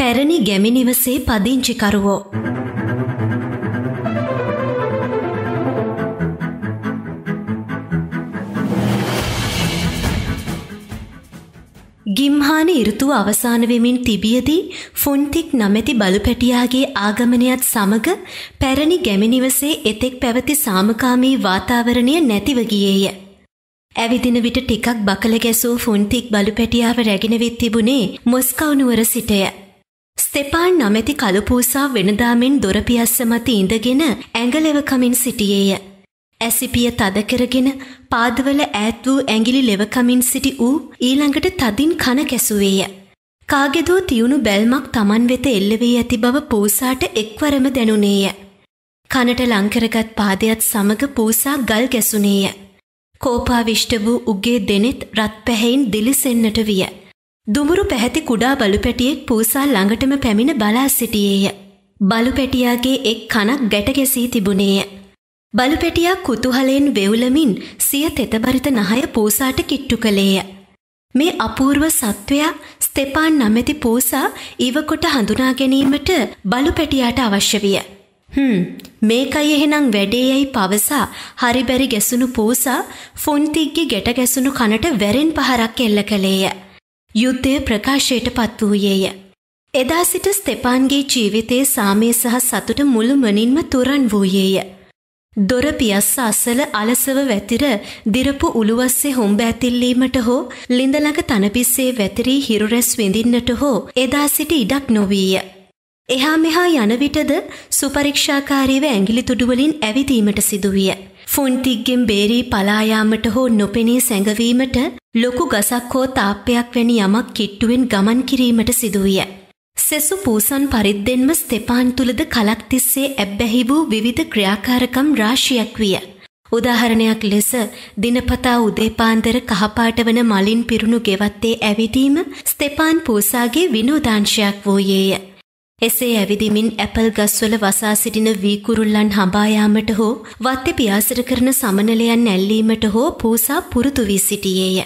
පැරණි ගැමිනිවසේ පදිංචිකරුවෝ. ගිම්හාන ඉරතුව අවසාන වෙමින් තිබියදී ෆොන්තික් නමැති බලුපැටියාගේ ආගමනයත් සමග පැරණි ගැමිනිවසේ එතෙක් පැවති සාමකාමී වාතාවරණය නැතිව ගියේය. ඇවිදින විට ටිකක් බකල ගැසූ ෆොන්තික් බලුපැටියාව රැගෙන වෙත් තිබුණේ මොස්කවුනුවර සිටය. ස්තෙපාන් නොමැති කළුපූසා වෙනදාමෙන් දොරපියස්ස මත ඉඳගෙන ඇඟලෙව කමින් සිටියේය. ඇසිපිය තද කරගෙන පාදවල ඈත් වූ ඇඟිලි ලෙවකමින් සිටි ඌ ඊළඟට තදින් කන කැසුවේය. කාගෙදෝ තියුණු බැල්මක් Taman වෙත එල්ල වී ඇති බව පූසාට එක්වරම දැනුණේය. කනට ලංකරගත් පාදයත් සමග පූසා ගල් ගැසුණේය. කෝපාවිෂ්ට වූ උගේ දෙනෙත් රත් පැහැයින් දිලිසෙන්නට විය. දුඹුරු පැහැති කුඩා බලුපැටියෙක් පූසා ළඟටම පැමිණ බලා සිටියේය. බලුපැටියාගේ එක් කනක් ගැටගැසී තිබුණේය. බලුපැටියා කුතුහලයෙන් වෙවුලමින් සිය තෙතබරිත නහය පූසාට කිට්ටු කළේය. මේ අපූර්ව සත්වයා ස්තෙපාන් නමැති පූසා ඉවකොට හඳුනා ගැනීමට බලුපැටියාට අවශ්‍ය විය. හ්ම් මේකයි එහෙනම් වැඩේයයි පවසා හරිබැරි ගැසුණු පූසා ෆොන්තිග්ගේ ගැට ගැසුණු කනට වැරෙන් පහරක් එල්ල කළේය. යුද්ධය ප්‍රකාශයට පත් වූයේය. එදා සිට ස්තෙපාන්ගේ ජීවිතයේ සාමය සහ සතුට මුළුමනින්ම තුරන් වූයේය. දොර පියස්ස අසල අලසව වැතිර දිරපු උළුවස්සේ හොම්බ ඇතිල්ලීමට හෝ ලිඳළඟ තනපිස්සේ වැතිරී හිරුරැස් විඳින්නට හෝ එදා සිට ඉඩක් නොවීය. එහා මෙහා යනවිටද සුපරීක්ෂාකාරීව ඇගිලි තුඩුවලින් ඇවිදීමට සිදුවිය. ෆුන්තික්ගෙන් බේරී පලායාමට හෝ නොපෙනී සැඟවීමට ලොකු ගසක් හෝ තාප්පයක් වැනි යමක් කිට්ටුවෙන් ගමන් කිරීමට සිදුවිය. සෙසු පූසන් පරිද්දෙන්ම ස්තෙපාන් තුළද කලක් තිස්සේ ඇබ්බැහි වූ විවිධ ක්‍රියාකාරකම් රාශියක් විය. උදාහරණයක් ලෙස දිනපතා උදේපාන්දර කහපාට වන මලින් පිරුණු ගෙවත්තේ ඇවිදීම ස්තෙපාන් පූසාගේ විනෝදාංශයක් වූයේය. එසේ ඇවිදිමින් ඇපල් ගස්වල වසා සිටින වීකුරුල්ලන් හඹායාමට හෝ වත්‍ය පියාසර කරන සමනලයන් ඇල්ලීමට හෝ පූසා පුරුතු වී සිටියේය.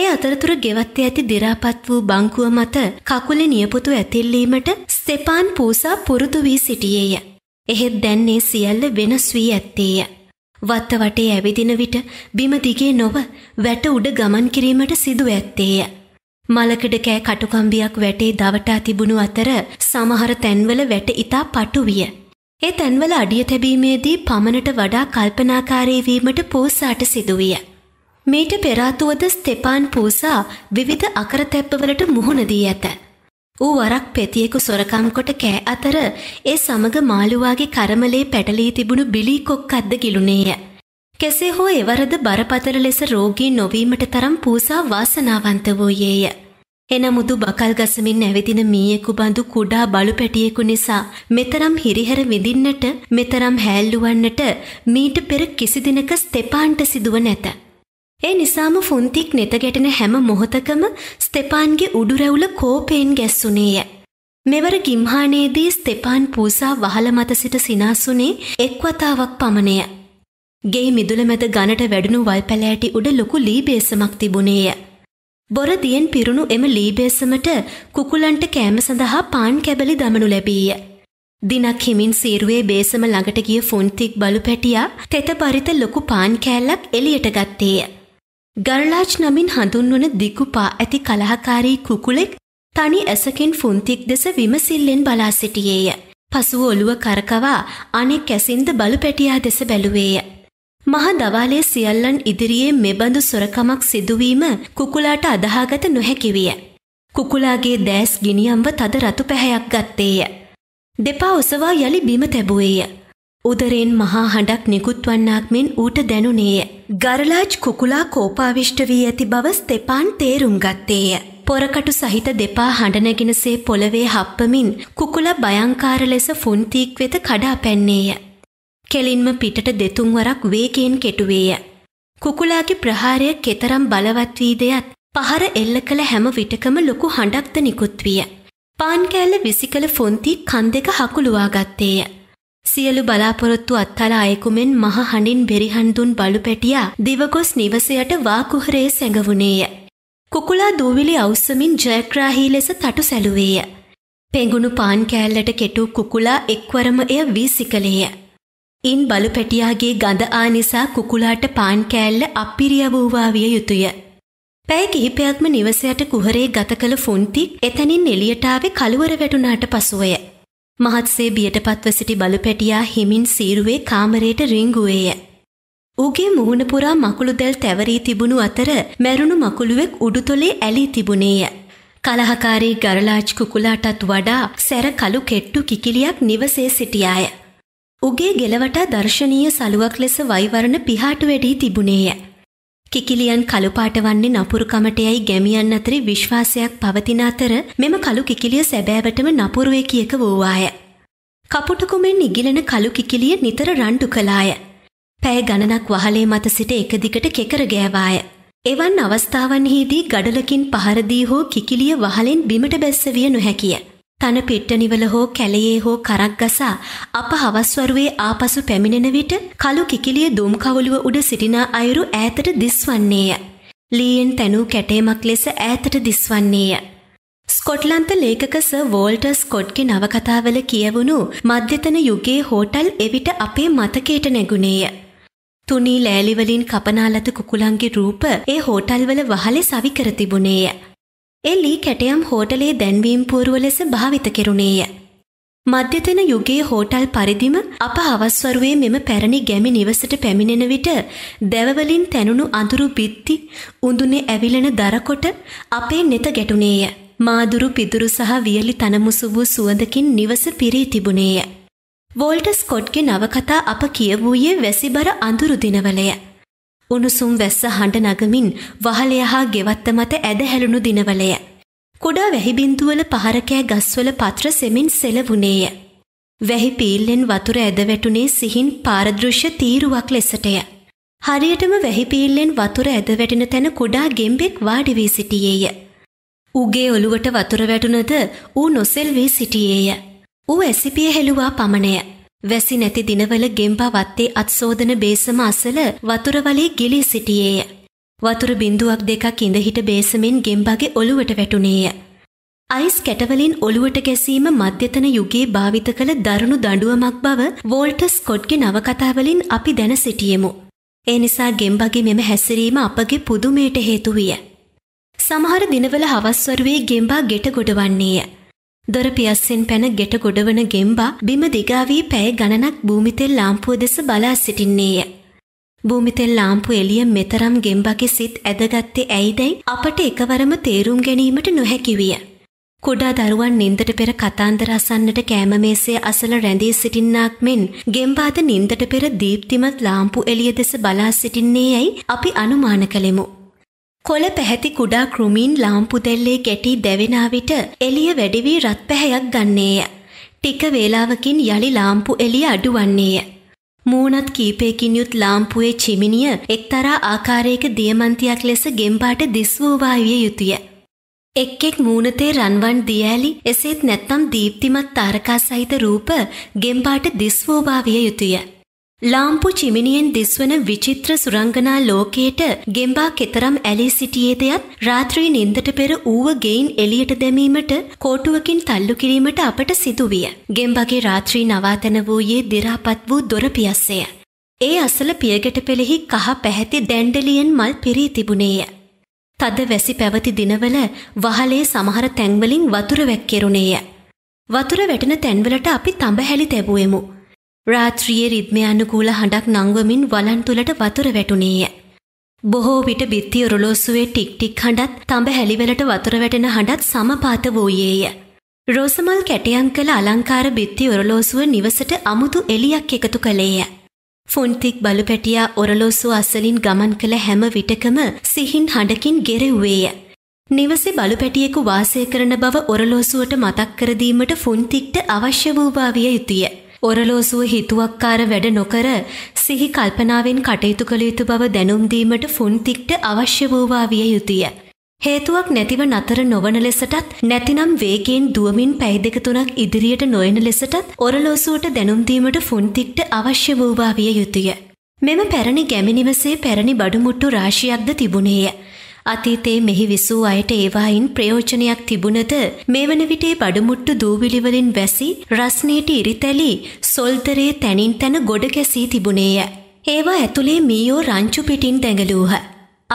ඒ අතරතුර ගෙවත්ත ඇති දිරාපත් වූ බංකුව මත කකුලෙ නියපොතු ඇතිල්ලීමට ස්තෙපාන් පූසා පුරුදු වී සිටියේය. එහෙත් දැන්නේ සියල්ල වෙනස් වී ඇත්තේය. වත්ත වටේ ඇවිදින විට බිමදිගේ නොව වැට උඩ ගමන් කිරීමට සිදු ඇත්තේය. මලකඩ කෑ කටුකම්බියක් වැටේ දවටා තිබුණු අතර සමහර තැන්වල වැට ඉතා පටු විය. ඒ තැන්වල අඩිය තැබීමේදී පමණට වඩා කල්පනාකාරී වීමට පෝසාට සිදුවිය. මීට පෙරාතුවද ස්තෙපාන් පූසා විවිධ අකරතැප්පවලට මුහුණ දී ඇත. ඌ වරක් පෙතියෙකු සොරකම් කොට කෑ අතර ඒ සමග මාළුවාගේ කරමලේ පැටලී තිබුණු බිලි කොක්කද්ද ගිලුණේය. කෙසේ හෝ එවරද බරපතල ලෙස රෝගී නොවීමට තරම් පූසා වාසනාවන්ත වූයේය. එනමුදු බකල් ගසමින් ඇවිදින මීයෙකු බඳු කුඩා බලු පැටියෙකු නිසා මෙතරම් හිරිහැර විඳින්නට මෙතරම් හැල්ලුවන්නට මීට පෙර කිසි දිනක ස්තෙපාන්ට සිදුව නැත. ඒ නිසාම ෆුන්තික් නෙත ගැටෙන හැම මොහොතකම ස්තෙපාන්ගේ උඩුරැවුල කෝපයෙන් ගැස්සුනේය. මෙවර ගිම්හානේදී ස්තෙපාන් පූසා වහල මත සිට සිනාසුනේ එක් වතාවක් පමණය. ගේ මිදුල මැද ගනට වැඩුණු වල් පැලෑටි උඩ ලොකු ලීබේසමක් තිබුණේය. බොරදියෙන් පිරුණු එම ලීබේසමට කුකුලන්ට කෑම සඳහා පාන් කැබලි දමනු ලැබීය. දිනක් හිමින් සීරුවේ බේසම ළඟට ගිය ෆොන්තික් බලු පැටියා තෙත පරිත ලොකු පාන් කෑල්ලක් එලියට ගත්තේය. ගරලාජ් නමින් හඳුන්වන දිකුපා ඇති කලහකාරී කුකුලෙක් තනි ඇසකින් ෆුන්තික් දෙස විමසිල්ලෙන් බලා සිටියේය. පසුව ඔළුව කරකවා අනෙක් ඇසින්ද බලු පැටියා දෙස බැලුවේය. මහ දවාලේ සියල්ලන් ඉදිරියේ මෙබඳු සොරකමක් සිදුවීම කුකුලාට අදහාගත නොහැකි විය. කුකුලාගේ දෑස් ගිනියම්ව තද රතු පැහැයක් ගත්තේය. දෙපා ඔසවා යළි බිම තැබුවේය. උදරෙන් මහා හඬක් නිකුත්වන්නාක් මෙන් ඌට දැනුනේය. ගරලාජ් කුකුලා කෝපාවිෂ්ට වී ඇති බව ස්තෙපාන් තේරුම් ගත්තේය. පොරකටු සහිත දෙපා හඬනගෙනසේ පොළවේ හප්පමින් කුකුල භයංකාර ලෙස ෆුන්තීක් වෙත කඩා පැන්නේය. කෙලින්ම පිටට දෙතුන්වරක් වේගයෙන් කෙටුවේය. කුකුලාගේ ප්‍රහාරය කෙතරම් බලවත් වී දෙයත් පහර එල්ල කළ හැම විටකම ලොකු හඬක්ද නිකුත් විය. පාන් කෑල්ල විසිකල ෆොන්ති කන් දෙක හකුළුවා ගත්තේය. සියලු බලාපොරොත්තු අත්තල අයෙකුමෙන් මහ හඬින් බෙරිහන්දුන් බලු පැටියා දිවගොස් නිවසයට වාකුහරේ සැඟවුණේය. කුකුලා දූවිලි අවස්සමින් ජයග්‍රාහී ලෙස තටු සැලුවේය. පෙඟුණු පාන් කෑල්ලට කෙටූ කුකුලා එක්වරම එය වීසි කළේය. ඉන් බලුපැටියාගේ ගඳ ආ නිසා කුකුලාට පාන් කෑල්ල අපිරිය වූවා විය යුතුය. පැය කිහිපයක්ම නිවස යට කුහරේ ගත කළ ෆුන්තික් එතනින් එළියට ආවේ කළුවර වැටුණාට පසුවය. මහත්සේ බියටපත්ව සිටි බලුපැටියා හිමින් සීරුවේ කාමරයට රිංගුවේය. ඌගේ මුහුණ පුරා මකුළු දැල් තැවරී තිබුණු අතර මැරුණු මකුළුවෙක් උඩුතොලේ ඇලී තිබුණේය. කලහකාරී ගරලාජ් කුකුලාටත් වඩා සැර කළු කෙට්ටු කිකිලියක් නිවසේ සිටියාය. උගේ ගෙලවට දර්ශනීය සලුවක් ලෙස වයිවරණ පිහාට වැඩී තිබුණේය. කිකිලියන් කළුපාට වන්නේ නපුරුකමට යයි ගැමියන් අතර විශ්වාසයක් පවතින අතර මෙම කළු කිකිලිය සැබෑවටම නපුරුවේ කියක වූවාය. කපුටකුමෙන් ඉගිලෙන කළු කිකිලිය නිතර රණ්ඩු කළාය. පැය ගණනක් වහලේ මත සිට එක දිගට කෙකර ගෑවාය. එවන් අවස්ථාවන්හිදී ගඩලකින් පහරදී හෝ කිකිලිය වහලෙන් බිමට බැස්සවිය නොහැකිය. තන පිට්ටනිවල හෝ කැලයේ හෝ කරක් ගසා අප හවස්වරුවේ ආපසු පැමිණෙන විට කළු කිකිලිය දුම් කවුලුව උඩ සිටිනා අයුරු ඈතට දිස්වන්නේය. ලීයෙන් තැනූ කැටේමක් ලෙස ඈතට දිස්වන්නේය. ස්කොට්ලන්ත ලේකක ස වෝල්ටර් ස්කොට්ගේ නවකතාවල කියවුණු මධ්‍යතන යුගයේ හෝටල් එවිට අපේ මතකයට නැගුණේය. තුනී ලෑලිවලින් කපනාලත කුකුලන්ගේ රූප ඒ හෝටල්වල වහලේ සවිකර තිබුණේය. එ ලී කැටයම් හෝටලේ දැන්වීම් පුවරුව ලෙස භාවිත කෙරුණේය. මධ්‍යතන යුගයේ හෝටල් පරිදිම අප හවස්වරුවේ මෙම පැරණි ගැමි නිවසට පැමිණෙන විට දැවවලින් තැනුණු අඳුරු බිත්ති උඳුනේ ඇවිලෙන දරකොට අපේ නෙත ගැටුණේය. මාදුරු පිදුරු සහ වියලි තනමුසු වූ සුවඳකින් නිවස පිරී තිබුණේය. වෝල්ට ස්කොට්ගේ නවකතා අප කියවූයේ වැසිබර අඳුරු දිනවලය. උණුසුම් වැස්ස හඬ නගමින් වහලය හා ගෙවත්ත මත ඇද හැලුණු දිනවලය. කුඩා වැහිබින්දුවල පහරකෑ ගස්වල පත්‍ර සෙමින් සෙලවුණේය. වැහි පීල්ලෙන් වතුර ඇද වැටුනේ සිහින් පාරදෘශ්‍ය තීරුවක් ලෙසටය. හරියටම වැහි පීල්ලෙන් වතුර ඇද වැටෙන තැන කුඩා ගෙම්බෙක් වාඩි වී සිටියේය. උගේ ඔළුවට වතුර වැටුණද ඌ නොසෙල් වී සිටියේය. ඌ ඇසිපිය හෙළුවා පමණය. වැසි නැති දිනවල ගෙම්බා වත්තේ අත්සෝදන බේසම අසල වතුර වලේ ගිලී සිටියේය. වතුර බිඳුවක් දෙකක් ඉඳහිට බේසමෙන් ගෙම්බාගේ ඔළුවට වැටුණේය. අයිස් කැටවලින් ඔළුවට ගැසීම මධ්‍යතන යුගයේ භාවිත කළ දරුණු දඬුවමක් බව වෝල්ටස් කොට්ගේ නවකතාවලින් අපි දැන සිටියෙමු. ඒ නිසා ගෙම්බගේ මෙම හැසිරීම අපගේ පුදුමයට හේතු විය. සමහර දිනවල හවස්වරුවේ ගෙම්බා ගෙට ගොඩවන්නේය. දොර පියස්සෙන් පැන ගෙට ගොඩවන ගෙම්බා බිම දිගාවී පැය ගණනක් භූමිතෙල් ලාම්පුව දෙස බලා සිටින්නේය. භූමිතෙල් ලාම්පු එළිය මෙතරම් ගෙම්බගේ සිත් ඇදගත්තේ ඇයිදැයි අපට එකවරම තේරුම් ගැනීමට නොහැකි විය. කුඩා දරුවන් නින්දට පෙර කතාන්දර අසන්නට කෑම මේසය අසල රැඳී සිටින්නාක් මෙන් ගෙම්බාද නින්දට පෙර දීප්තිමත් ලාම්පු එළිය දෙස බලා සිටින්නේ යැයි අපි අනුමාන කළෙමු. කොළ පැහැති කුඩා කෘමීන් ලාම්පුදෙල්ලේ ගැටි දැවෙනා විට එළිය වැඩි වී රත් පැහැයක් ගන්නේය. ටික වේලාවකින් යලි ලාම්පු එළිය අඩුවන්නේය. මූණත් කීපයකින් යුත් ලාම්පුවේ චිමිනිය එක්තරා ආකාරයක දියමන්තියක් ලෙස ගෙම්බාට දිස් වූ වායුවේ යුතුය. එක් එක් මූණතේ රන්වන් දියැලි එසේත් නැත්නම් දීප්තිමත් තාරකා සහිත රූප ගෙම්බාට දිස් වූ වායුවේ යුතුය. ලාම්පු චිමිනියෙන් දිස්වන විචිත්‍ර සුරංගනා ලෝකයට ගෙම්බා කෙතරම් ඇලී සිටියේදයත් රාත්‍රී නින්දට පෙර ඌව ගෙයින් එළියට දැමීමට කෝටුවකින් තල්ලු කිරීමට අපට සිදුවිය. ගෙම්බගේ රාත්‍රී නවාතන වූයේ දිරාපත් වූ දොර පියස්සය. ඒ අසල පියගට පෙළෙහි කහ පැහැති දැන්ඩලියෙන් මල් පිරී තිබුණේය. තද වැසි පැවති දිනවල වහලේ සමහර තැන්වලින් වතුර වැක්කෙරුණේය. වතුර වැටෙන තැන්වලට අපි තඹ හැලි තැබුවෙමු. රාත්‍රියේ රිද්මයනුකූල හඬක් නංවමින් වලන් තුලට වතුර වැටුණේය. බොහෝ විට බිත්තිය රොලෝසුවේ ටික් ටික් හඬත් තඹ හැලිවලට වතුර වැටෙන හඬත් සමපාත වූයේය. රෝසමල් කැටයම් කළ අලංකාර බිත්ති ඔරලෝසුව නිවසට අමුතු එලියක් එකතු කළේය. ෆොන්තික් බලුපැටියා ඔරලෝසුව අසලින් ගමන් කළ හැම විටකම සිහින් හඬකින් ගෙරෙව්වේය. නිවසේ බලුපැටියෙකු වාසය කරන බව ඔරලෝසුවට මතක් කරදීමට ෆොන්තික්ට අවශ්‍ය වූභාවිය යුතුය. ඔරලෝසුව හිතුවක්කාර වැඩ නොකර සිහි කල්පනාවෙන් කටයුතු කළ යුතු බව දැනුම්දීමට ෆුන්තික්ට අවශ්‍ය වූවා විය යුතුය. හේතුවක් නැතිව නතර නොවන ලෙසටත් නැතිනම් වේගෙන් දුවමින් පැයි දෙක තුනක් ඉදිරියට නොයන ලෙසටත් ඔරලෝසුවට දැනුම්දීමට ෆුන්තික්ට අවශ්‍ය වූවා විය යුතුය. මෙම පැරණි ගැමිනිවසේ පැරණි බඩුමුට්ටු රාශියක්ද තිබුණේය. අතීතයේ මෙහි විසූ අයට ඒවායින් ප්‍රයෝජනයක් තිබුණද මේ වන විටේ බඩමුට්ටු දූවිලිවලින් වැසි රස්නයට ඉරිතැලි සොල්තරේ තැනින් තැන ගොඩ ගැසී තිබුණේය. ඒවා ඇතුළේ මීයෝ රංචු පිටින් දැඟලූහ.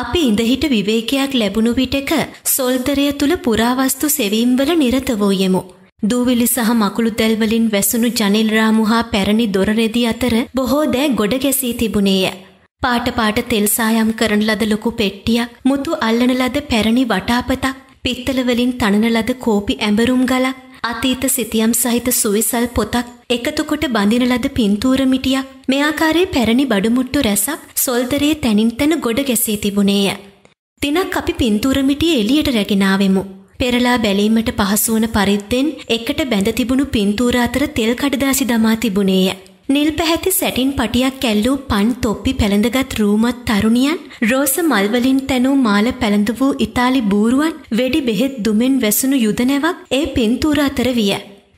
අපි ඉඳහිට විවේකයක් ලැබුණු විටක සොල්තරය තුළ පුරාවස්තු සෙවීම්වල නිරත වූයෙමු. දූවිලි සහ මකුළු දැල්වලින් වැසුණු ජනිල්රාමු හා පැරණි දොරරෙදි අතර බොහෝ දෑ ගොඩ ගැසී තිබුණේය. පාට පාට තෙල් සායම් කරන ලද ලොකු පෙට්ටියක්, මුතු අල්ලන ලද පැරණි වටාපතක්, පිත්තල වලින් තනන ලද කෝපි ඇඹරුම් ගලක්, අතීත සිතියම් සහිත සුවිසල් පොතක්, එකතු කොට බඳින ලද පින්තූර මිටියක්, මේ ආකාරයේ පැරණි බඩමුට්ටු රැසක් සොල්දරේ තනින් තන ගොඩ ගැසී තිබුණේය. දිනක් අපි පින්තූර මිටිය එළියට රැගෙන ආවෙමු. පෙරලා බැලීමට පහසු වන පරිද්දෙන් එකට බැඳ තිබුණු පින්තූර අතර තෙල් කඩදාසි දමා තිබුණේය. නිල් පැහැති සැටින් පටියක් කැල්ලූ පන් තොප්පි පැළඳගත් රූමත් තරුණියන් රෝස මල්වලින් තැනූ මාල පැළඳ වූ ඉතාලි බූරුවන් වෙඩි බෙහෙත් දුමෙන් වැසුණු යුදනැවක් ඒ පින්තූර අතර විය.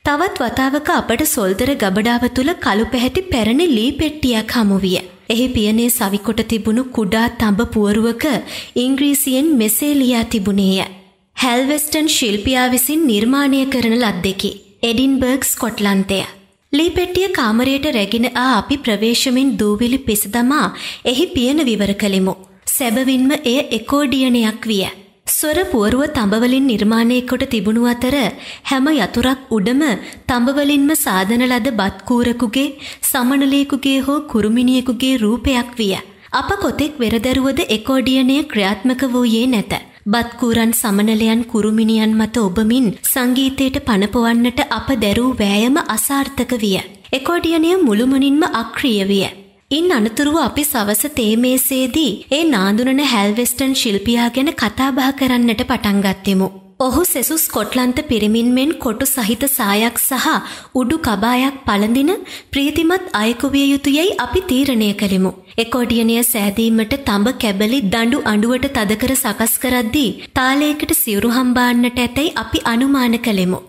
තවත් වතාවක අපට සොල්දර ගබඩාව තුළ කළු පැහැති පැරණි ලී පෙට්ටියක් හමු විය. එහි පියනේ සවිකොට තිබුණු කුඩා තඹ පුවරුවක ඉංග්‍රීසියෙන් මෙසේ ලියා තිබුණේය. හැල්වෙස්ටන් ශිල්පියා විසින් නිර්මාණය කරන ලද්දෙකි. එඩින්බර්ග් ස්කොට්ලන්තය. ලී පෙට්ටිය කාමරයට රැගෙන ආ අපි ප්‍රවේශමෙන් දූවිලි පිසදමා එහි පියන විවර කළෙමු. සැබවින්ම එය එකෝඩියනයක් විය. ස්වර පුවරුව තඹවලින් නිර්මාණය කොට තිබුණු අතර හැම යතුරක් උඩම තඹවලින්ම සාධන ලද බත්කූරකුගේ සමනලයකුගේ හෝ කුරුමිණියෙකුගේ රූපයක් විය. අප කොතෙක් වෙරදරුවද එකෝඩියනය ක්‍රියාත්මක වූයේ නැත. බත්කූරන් සමනලයන් කුරුමිණියන් මත ඔබමින් සංගීතයට පනපොවන්නට අප දැරූ වෑයම අසාර්ථක විය. එකොඩියනය මුළුමනින්ම අක්‍රිය විය. ඉන් අනතුරුව අපි සවස තේමේසේදී ඒ නාඳුනන හැල්වෙස්ටන් ශිල්පියා ගැන කතාබහ කරන්නට පටන්ගත්තෙමු. ඔහු සෙසුස් කොට්ලන්ත පිරිමින් මෙන් කොටු සහිත සායක් සහ උඩු කබායක් පළඳින ප්‍රීතිමත් අයෙකු විය යුතු යැයි අපි තීරණය කළෙමු. එකොඩියනය සෑදීමට තඹ කැබලි දඬු අඬුවට තදකර සකස් කරද්දී තාලයකට සිවුරු හම්බාන්නට ඇතැයි අපි අනුමාන කළෙමු.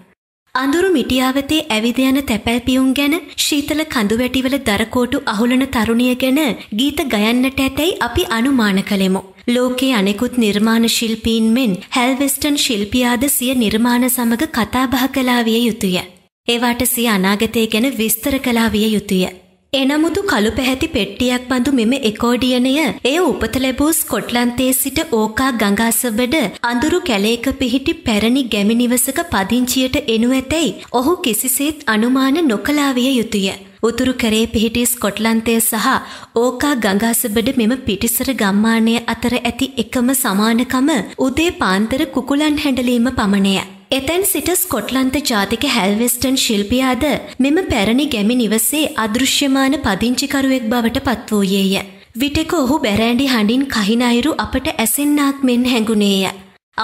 අඳුරු මිටියාවතේ ඇවිද යන තැපැල්පියුම් ගැන ශීතල කඳු වැටිවල දරකෝටු අහුලන තරුණිය ගැන ගීත ගයන්නට ඇතැයි අපි අනුමාන කළෙමු. ලෝකේ අනෙකුත් නිර්මාණ ශිල්පීන් මෙන් හැල්වෙස්ටන් ශිල්පියාද සිය නිර්මාණ සමග කතාබහ කලා විය යුතුය. ඒවාට සිය අනාගතය ගැන විස්තර කලා විය යුතුය. එනමුදු කළු පැහැති පෙට්ටියක් බඳු මෙම එකෝඩියනය එය උපත ලැබූ ස්කොට්ලන්තේ සිට ඕකා ගඟාසබඩ අඳුරු කැලේක පිහිටි පැරණි ගැමි නිවසක පදිංචියට එනු ඇතැයි ඔහු කිසිසේත් අනුමාන නොකලාවිය යුතුය. උතුරු කරේ පිහිටි ස්කොට්ලන්තය සහ ඕකා ගඟාසබඩ මෙම පිටිසර ගම්මානය අතර ඇති එකම සමානකම උදේ පාන්තර කුකුලන් හැඩලීම පමණය. එතැන් සිට ස්කොට්ලන්ත ජාතික හැල්වෙස්ටන් ශිල්පියාද මෙම පැරණි ගැමි නිවසේ අදෘශ්‍යමාන පදිංචිකරුවෙක් බවට පත් වූයේය. විටෙක ඔහු බැරෑඩි හඬින් කහිනයිරු අපට ඇසෙන්නාක් මෙන් හැඟුණේය.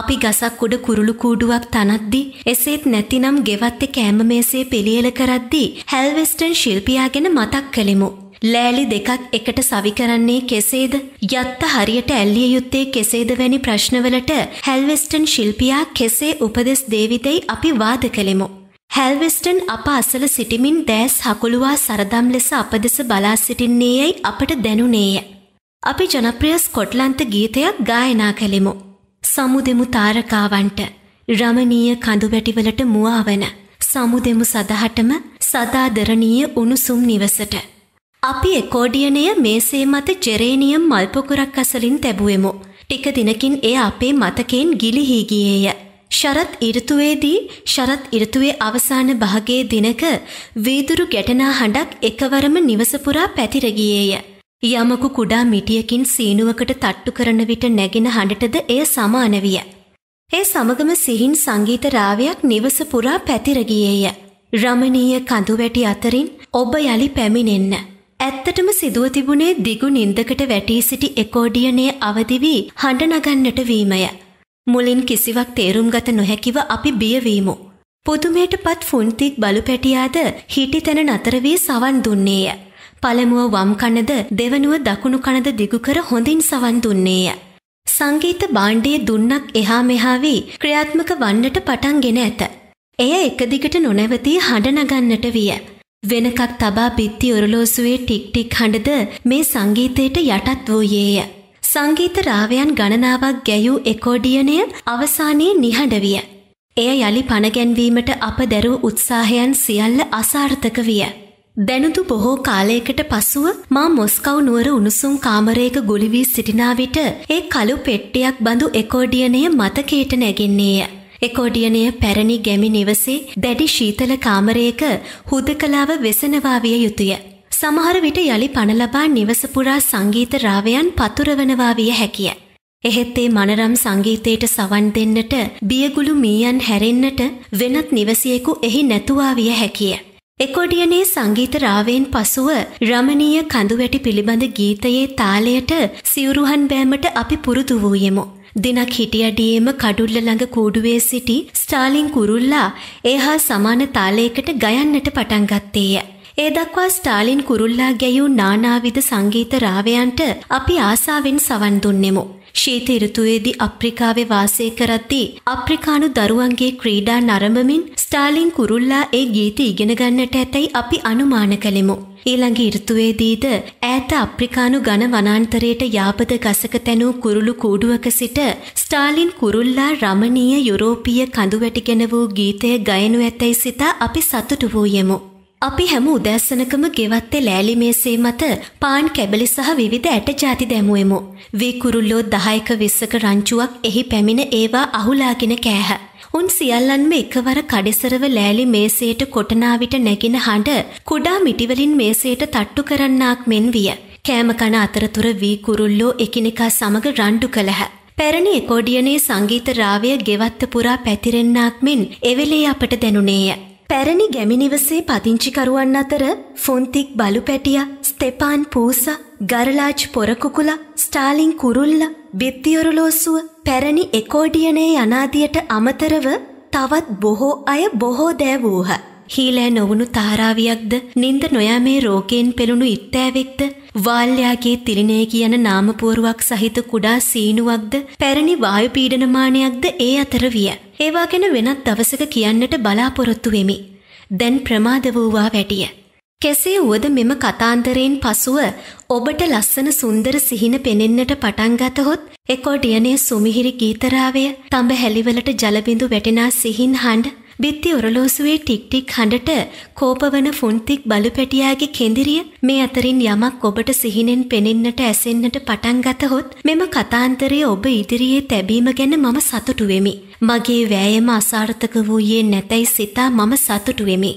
අපි ගසක් උඩ කුරුළු කූඩුවක් තනද්දි එසේත් නැතිනම් ගෙවත්තේ කෑම මේසේ පිළියෙල කරද්දී හැල්වෙස්ටන් ශිල්පියා ගැන මතක් කළෙමු. ලෑලි දෙකක් එකට සවි කරන්නේ කෙසේද? යත්ත හරියට ඇල්ලිය යුත්තේ කෙසේද වැනි ප්‍රශ්නවලට හැල්වෙස්ටන් ශිල්පියා කෙසේ උපදෙස් දේවිතයි අපි වාද කළෙමු. හැල්වෙස්ටන් අප අසල සිටිමින් දෑස් හකුළුවා සරදම් ලෙස අප දෙස බලා සිටින්නේ යැයි අපට දැනුනේය. අපි ජනප්‍රිය ස්කොට්ලන්ත ගීතයක් ගායනා කළෙමු. සමුදෙමු තාරකාවන්ට රමණීය කඳුවැටිවලට මුවාවන සමුදෙමු සදහටම සදාදරණීය උණුසුම් නිවසට අපි එකෝඩියනය මේසේ මත ජෙරේනියම් මල්පොකුරක් අසලින් තැබුවෙමු. ටික දිනකින් එය අපේ මතකයෙන් ගිලිහිගියේය. ශරත් ඉරතුවේදී ශරත් ඉරතුවේ අවසාන භාගයේ දිනක වීදුරු ගැටනා හඬක් එකවරම නිවසපුරා පැතිරගියේය. යමකු කුඩා මිටියකින් සීනුවකට තට්ටු කරන විට නැගෙන හඬටද එය සමාන විය. ඒ සමගම සිහින් සංගීත රාවයක් නිවස පුරා පැතිරගියේය. රමණීය කඳුවැටි අතරින් ඔබ යලි පැමිණෙන්න. ඇත්තටම සිදුව තිබුණේ දිගු නින්දකට වැටී සිටි එකෝඩියනේ අවදි වී හඬ නගන්නට වීමය. මුලින් කිසිවක් තේරුම් ගත නොහැකිව අපි බියවීමු. පුදුමයට පත් ෆුන්තික් බලු පැටියාද හිටි තැන නතර වී සවන් දුන්නේය. පළමුුව වම් කණද දෙවනුව දකුණු කණද දිගු කර හොඳින් සවන් දුන්නේය. සංගීත බාණ්ඩයේ දුන්නක් එහා මෙහා වී ක්‍රියාත්මක වන්නට පටන්ගෙන ඇත. එය එක දිගට නොනැවතී හඬ නගන්නට විය. වෙනකක් තබා බිත්ති ඔරලෝසුවේ ටික් ටික් හඬද මේ සංගීතයට යටත් වූයේය. සංගීත රාවයන් ගණනාවක් ගැයූ එකෝඩියනය අවසානයේ නිහඬවිය. එය යළි පණගැන්වීමට අප දැරූ උත්සාහයන් සියල්ල අසාර්ථක විය. දැනුදු බොහෝ කාලයකට පසුව මා මොස්කව් නුවර උණුසුම් කාමරයක ගුලි වී සිටිනා විට ඒ කළු පෙට්ටියක් බඳු එකෝඩියනය මතකයට නැගෙන්නේය. එකොඩියනය පැරණි ගැමි නිවසේ දැඩි ශීතල කාමරයක හුදකලාව වෙසනවා විය යුතුය. සමහර විට යලි පනලබා නිවස පුරා සංගීත රාවයන් පතුරවනවා විය හැකිය. එහෙත් ඒ මනරම් සංගීතයට සවන් දෙන්නට බියගුළු මීයන් හැරෙන්නට වෙනත් නිවසියෙකු එහි නැතුවා විය හැකිය. එකොඩියනේ සංගීත රාවයෙන් පසුව රමණීය කඳුවැටි පිළිබඳ ගීතයේ තාලයට සිවුරුහන් බෑමට අපි පුරුදු වූයෙමු. දිනක් හිටියඩියේම කඩුල්ල ළඟ කූඩුවේ සිටි ස්ටාලින් කුරුල්ලා එහා සමාන තාලයකට ගයන්නට පටන් ගත්තේය. ඒ දක්වා ස්ටාලින් කුරුල්ලා ගැයූ නානාවිද සංගීත රාවයන්ට අපි ආසාවෙන් සවන් දුන්නෙමු. ශීත ඍතුවේදී අප්‍රිකාවේ වාසය කරද්දී අප්‍රිකානු දරුවන්ගේ ක්‍රීඩා නරඹමින් ස්ටාලින් කුරුල්ලා ඒ ගීත ඉගෙන ගන්නට ඇතැයි අපි අනුමාන කළෙමු. ඊළඟ ඍතුවේදීද ඈත අප්‍රිකානු ඝන වනාන්තරයට යාපද ගසක තැනූ කුරුළු කූඩුවක සිට ස්ටාලින් කුරුල්ලා රමණීය යුරෝපීය කඳුවැටිගෙන වූ ගීතය ගයනු ඇතැයි සිතා අපි සතුටු වූයෙමු. අපි හැම උදැස්සනකම ගෙවත්තේ ලෑලි මේසේ මත පාන් කැබලි සහ විවිධ ඇට ජාති දැමුවෙමු. වේකුරුල්ලෝ දහයක විස්සක රංචුවක් එහි පැමිණ ඒවා අහුලාගෙන කෑහ. උන් සියල්ලන්ම එකවර කඩෙසරව ලෑලි මේසේට කොටනාවිට නැගෙන හඬ කුඩා මිටිවලින් මේසේට තට්ටු කරන්නාක් මෙන් විය. කෑම කන අතරතුර වී කුරුල්ලෝ එකිනෙකා සමග රණ්ඩු කළහ. පැරණි එකොඩියනේ සංගීත රාවය ගෙවත්ත පුරා පැතිරෙන්නාක් මෙන් එවෙලේ අපට දැනුනේය. පැරණි ගැමිනිවසේ පදිංචිකරුවන් අතර ෆොන්තික් බලුපැටිය ස්තෙපාන් පූස ගරලාජ් පොරකුකුල ස්ටාලිං කුරුල්ල බිත්තිවරුලෝසුව පැරණි එකෝඩියනේ යනාදියට අමතරව තවත් බොහෝ අය බොහෝ දෑ වූහ. හීලෑ නොවුණු තාරාවියක්ද නින්ද නොයා මේ රෝකයෙන් පෙළුණු ඉත්තෑවෙක්ද වාල්්‍යයාගේ තිරිණය කියන නාමපුවරුවක් සහිත කුඩා සීනුවක්ද පැරණි වායු පීඩනමානයක්ද ඒ අතර විය. ඒවා ගැන වෙනත් දවසක කියන්නට බලාපොරොත්තු වෙමි. දැන් ප්‍රමාද වූවා වැටිය. කෙසේ වුවද මෙම කතාන්තරයෙන් පසුව ඔබට ලස්සන සුන්දර සිහින පෙනෙන්නට පටන්ගතහොත් එකොඩියනේ සුමිහිරි ගීතරාවය තඹ හැලිවලට ජලබිඳු වැටෙනා සිහින් හඬ බිත්ති ඔරලෝසුවේ ටික්ටික් හඬට කෝපවන ෆුන්තික් බලුපැටියාගේ කෙඳිරිය මේ අතරින් යමක් ඔබට සිහිනෙන් පෙනෙන්නට ඇසෙන්නට පටන්ගතහොත් මෙම කතාන්තරය ඔබ ඉදිරියේ තැබීම ගැන මම සතුටු වෙමි. මගේ වෑයම අසාර්ථක වූයේ නැතැයි සිතා මම සතුටු වෙමි.